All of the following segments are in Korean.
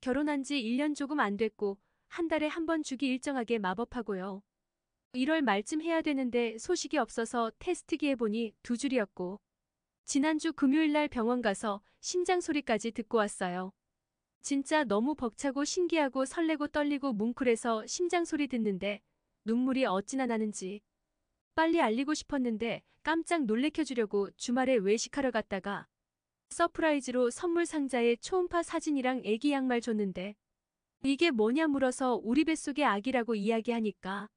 결혼한 지 1년 조금 안 됐고 한 달에 한 번 주기 일정하게 마법하고요. 1월 말쯤 해야 되는데 소식이 없어서 테스트기 해보니 두 줄이었고 지난주 금요일날 병원 가서 심장 소리까지 듣고 왔어요. 진짜 너무 벅차고 신기하고 설레고 떨리고 뭉클해서 심장 소리 듣는데 눈물이 어찌나 나는지 빨리 알리고 싶었는데 깜짝 놀래켜주려고 주말에 외식하러 갔다가 서프라이즈로 선물 상자에 초음파 사진이랑 애기 양말 줬는데 이게 뭐냐 물어서 우리 뱃속의 아기라고 이야기하니까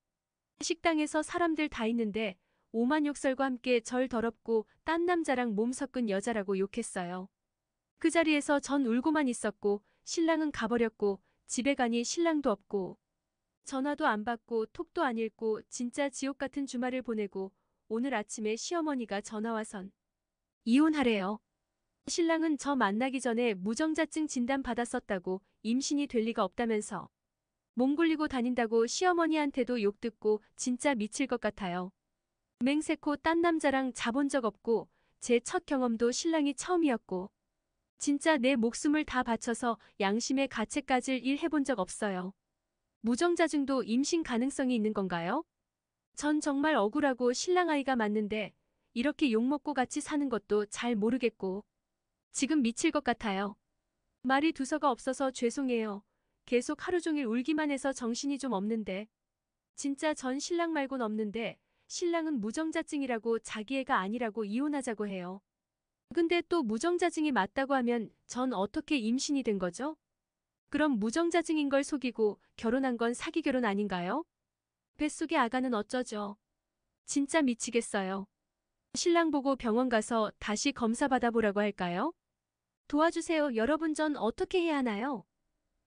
식당에서 사람들 다 있는데 오만 욕설과 함께 절 더럽고 딴 남자랑 몸 섞은 여자라고 욕했어요. 그 자리에서 전 울고만 있었고 신랑은 가버렸고 집에 가니 신랑도 없고 전화도 안 받고 톡도 안 읽고 진짜 지옥 같은 주말을 보내고 오늘 아침에 시어머니가 전화와선 이혼하래요. 신랑은 저 만나기 전에 무정자증 진단 받았었다고 임신이 될 리가 없다면서 몸 굴리고 다닌다고 시어머니한테도 욕 듣고 진짜 미칠 것 같아요. 맹세코 딴 남자랑 자본 적 없고 제 첫 경험도 신랑이 처음이었고 진짜 내 목숨을 다 바쳐서 양심의 가책까지 일해본 적 없어요. 무정자증도 임신 가능성이 있는 건가요? 전 정말 억울하고 신랑 아이가 맞는데 이렇게 욕먹고 같이 사는 것도 잘 모르겠고 지금 미칠 것 같아요. 말이 두서가 없어서 죄송해요. 계속 하루 종일 울기만 해서 정신이 좀 없는데. 진짜 전 신랑 말곤 없는데 신랑은 무정자증이라고 자기 애가 아니라고 이혼하자고 해요. 근데 또 무정자증이 맞다고 하면 전 어떻게 임신이 된 거죠? 그럼 무정자증인 걸 속이고 결혼한 건 사기 결혼 아닌가요? 뱃속에 아가는 어쩌죠? 진짜 미치겠어요. 신랑 보고 병원 가서 다시 검사 받아보라고 할까요? 도와주세요. 여러분 전 어떻게 해야 하나요?